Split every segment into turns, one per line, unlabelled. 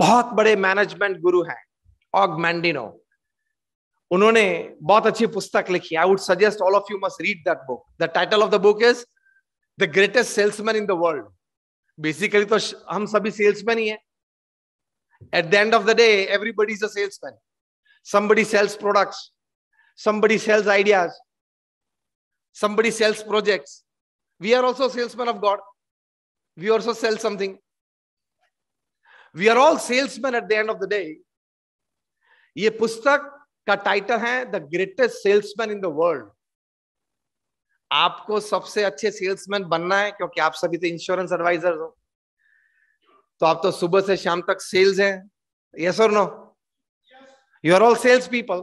बहुत बड़े मैनेजमेंट गुरु हैं ऑग मैंडिनो उन्होंने बहुत अच्छी पुस्तक लिखी I would suggest all of you must read that book the title of the book is the greatest salesman in the world basically तो हम सभी सेल्समैन ही हैं at the end of the day everybody is a salesman somebody sells products somebody sells ideas somebody sells projects we are also salesmen of god we also sell something we are all salesman at the end of the day ये पुस्तक का टाइटल है the greatest salesman in the world आपको सबसे अच्छे salesman बनना है क्योंकि आप सभी तो इंश्योरेंस एडवाइजर हो तो आप तो सुबह से शाम तक सेल्स हैं यस और no you are all sales people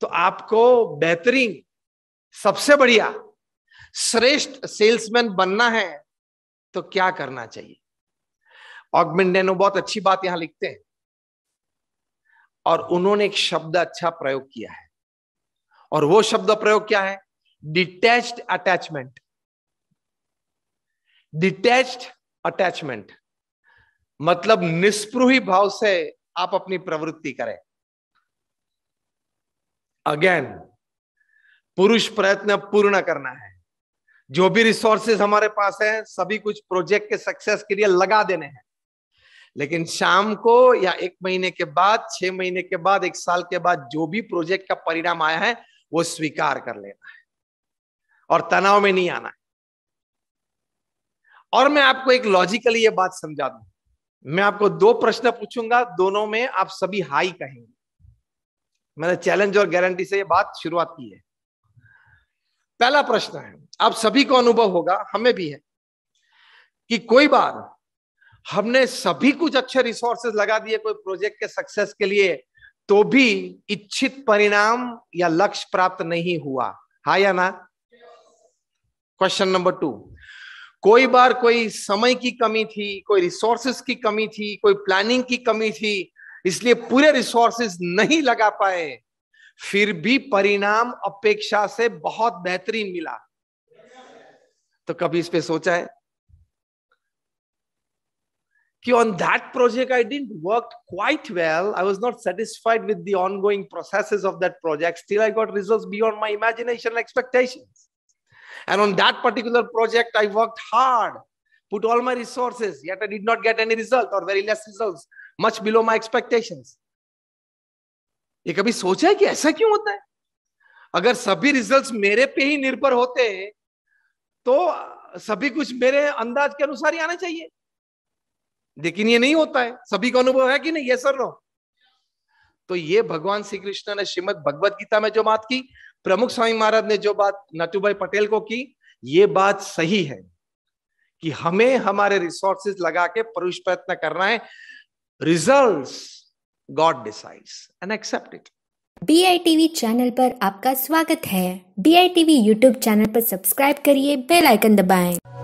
तो आपको बेहतरीन सबसे बढ़िया श्रेष्ठ सेल्समैन बनना है तो क्या करना चाहिए ऑगमेंडेनो बहुत अच्छी बात यहां लिखते हैं और उन्होंने एक शब्द अच्छा प्रयोग किया है और वो शब्द प्रयोग क्या है डिटेच्ड अटैचमेंट डिटेच्ड अटैचमेंट मतलब निष्प्रूही भाव से आप अपनी प्रवृत्ति करें अगेन पुरुष प्रयत्न पूर्ण करना है जो भी रिसोर्सेज हमारे पास है सभी कुछ प्रोजेक्ट के सक्सेस के लिए लगा देने हैं लेकिन शाम को या एक महीने के बाद छह महीने के बाद एक साल के बाद जो भी प्रोजेक्ट का परिणाम आया है वो स्वीकार कर लेना है और तनाव में नहीं आना है और मैं आपको एक लॉजिकली ये बात समझा दू मैं आपको दो प्रश्न पूछूंगा दोनों में आप सभी हाई कहेंगे मैंने चैलेंज और गारंटी से ये बात शुरुआत की है पहला प्रश्न है आप सभी को अनुभव होगा हमें भी है कि कोई बार हमने सभी कुछ अच्छे रिसोर्सेस लगा दिए कोई प्रोजेक्ट के सक्सेस के लिए तो भी इच्छित परिणाम या लक्ष्य प्राप्त नहीं हुआ हा या ना क्वेश्चन नंबर टू कोई बार कोई समय की कमी थी कोई रिसोर्सेस की कमी थी कोई प्लानिंग की कमी थी इसलिए पूरे रिसोर्सेस नहीं लगा पाए फिर भी परिणाम अपेक्षा से बहुत बेहतरीन मिला तो कभी इस पे सोचा है on that project i didn't work quite well i was not satisfied with the ongoing processes of that project still i got results beyond my imagination and expectations and on that particular project i worked hard put all my resources yet i did not get any result or very less results much below my expectations ये कभी सोचा है कि ऐसा क्यों होता है अगर सभी रिजल्ट्स मेरे पे ही निर्भर होते तो सभी कुछ मेरे अंदाज के अनुसार ही आना चाहिए लेकिन ये नहीं होता है सभी का अनुभव है कि नहीं ये सर नो तो ये भगवान श्री कृष्ण ने श्रीमद भगवत गीता में जो बात की प्रमुख स्वामी महाराज ने जो बात नटू भाई पटेल को की ये बात सही है कि हमें हमारे रिसोर्सेज लगा के पुरुष प्रयत्न करना है result God decides and accept it B channel पर आपका स्वागत है बी यूट्यूब चैनल पर सब्सक्राइब करिए बेल आइकन दबाएं।